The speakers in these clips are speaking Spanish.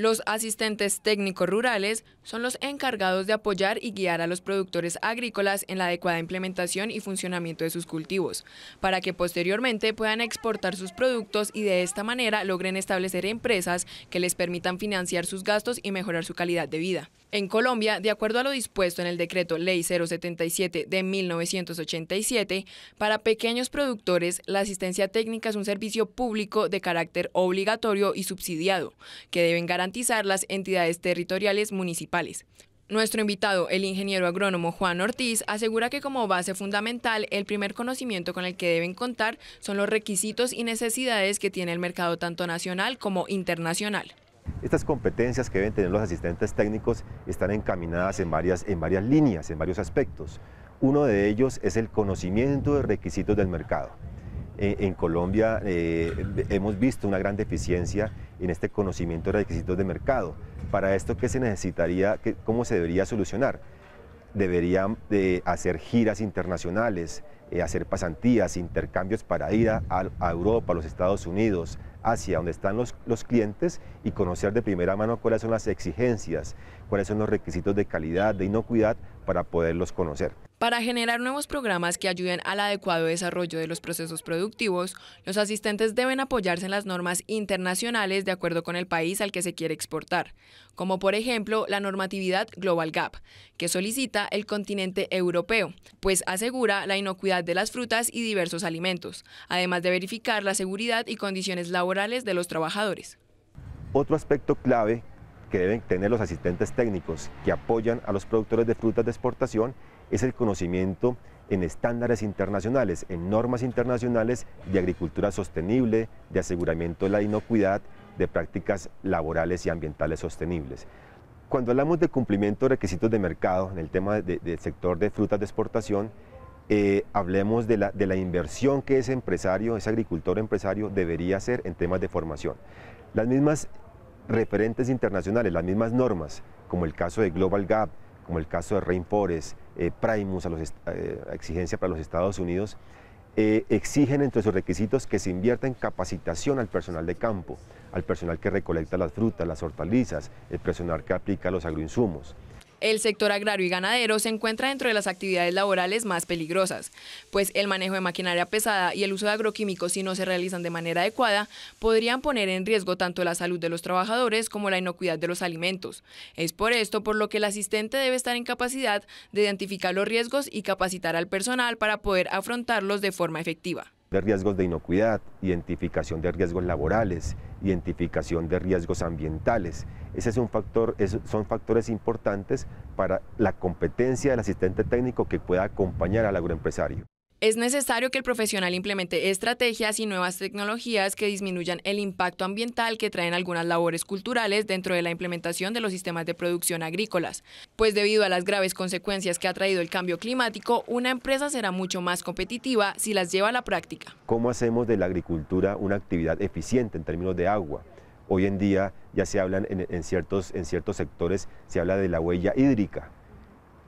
Los asistentes técnicos rurales son los encargados de apoyar y guiar a los productores agrícolas en la adecuada implementación y funcionamiento de sus cultivos, para que posteriormente puedan exportar sus productos y de esta manera logren establecer empresas que les permitan financiar sus gastos y mejorar su calidad de vida. En Colombia, de acuerdo a lo dispuesto en el decreto Ley 077 de 1987, para pequeños productores, la asistencia técnica es un servicio público de carácter obligatorio y subsidiado, que deben garantizar las entidades territoriales municipales. Nuestro invitado, el ingeniero agrónomo Juan Ortiz, asegura que como base fundamental el primer conocimiento con el que deben contar son los requisitos y necesidades que tiene el mercado tanto nacional como internacional. Estas competencias que deben tener los asistentes técnicos están encaminadas en varias, en varias líneas, en varios aspectos. Uno de ellos es el conocimiento de requisitos del mercado. Eh, en Colombia eh, hemos visto una gran deficiencia en este conocimiento de requisitos de mercado. Para esto, ¿qué se necesitaría? ¿Cómo se debería solucionar? Deberían eh, hacer giras internacionales, hacer pasantías, intercambios para ir a Europa, a los Estados Unidos, hacia donde están los, los clientes y conocer de primera mano cuáles son las exigencias, cuáles son los requisitos de calidad, de inocuidad, para poderlos conocer. Para generar nuevos programas que ayuden al adecuado desarrollo de los procesos productivos, los asistentes deben apoyarse en las normas internacionales de acuerdo con el país al que se quiere exportar, como por ejemplo la normatividad Global Gap, que solicita el continente europeo, pues asegura la inocuidad de las frutas y diversos alimentos, además de verificar la seguridad y condiciones laborales de los trabajadores. Otro aspecto clave que deben tener los asistentes técnicos que apoyan a los productores de frutas de exportación es el conocimiento en estándares internacionales, en normas internacionales de agricultura sostenible, de aseguramiento de la inocuidad, de prácticas laborales y ambientales sostenibles. Cuando hablamos de cumplimiento de requisitos de mercado en el tema del sector de frutas de exportación, eh, hablemos de la, inversión que ese empresario, ese agricultor empresario debería hacer en temas de formación. Las mismas referentes internacionales, las mismas normas, como el caso de Global Gap, como el caso de Rainforest, eh, Primus, a los, eh, exigencia para los Estados Unidos, exigen entre sus requisitos que se invierta en capacitación al personal de campo, al personal que recolecta las frutas, las hortalizas, el personal que aplica los agroinsumos el sector agrario y ganadero se encuentra dentro de las actividades laborales más peligrosas, pues el manejo de maquinaria pesada y el uso de agroquímicos si no se realizan de manera adecuada podrían poner en riesgo tanto la salud de los trabajadores como la inocuidad de los alimentos. Es por esto por lo que el asistente debe estar en capacidad de identificar los riesgos y capacitar al personal para poder afrontarlos de forma efectiva de riesgos de inocuidad, identificación de riesgos laborales, identificación de riesgos ambientales. Ese es un factor, son factores importantes para la competencia del asistente técnico que pueda acompañar al agroempresario. Es necesario que el profesional implemente estrategias y nuevas tecnologías que disminuyan el impacto ambiental que traen algunas labores culturales dentro de la implementación de los sistemas de producción agrícolas, pues debido a las graves consecuencias que ha traído el cambio climático, una empresa será mucho más competitiva si las lleva a la práctica. ¿Cómo hacemos de la agricultura una actividad eficiente en términos de agua? Hoy en día ya se hablan en, ciertos, en ciertos sectores, se habla de la huella hídrica,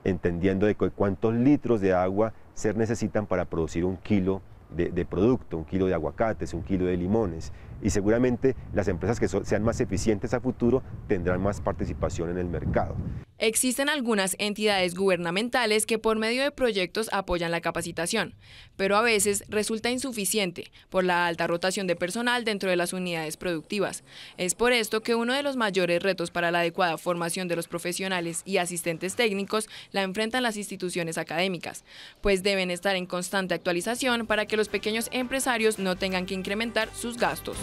entendiendo de cuántos litros de agua ser necesitan para producir un kilo de, producto, un kilo de aguacates, un kilo de limones. Y seguramente las empresas que sean más eficientes a futuro tendrán más participación en el mercado. Existen algunas entidades gubernamentales que por medio de proyectos apoyan la capacitación, pero a veces resulta insuficiente por la alta rotación de personal dentro de las unidades productivas. Es por esto que uno de los mayores retos para la adecuada formación de los profesionales y asistentes técnicos la enfrentan las instituciones académicas, pues deben estar en constante actualización para que los pequeños empresarios no tengan que incrementar sus gastos.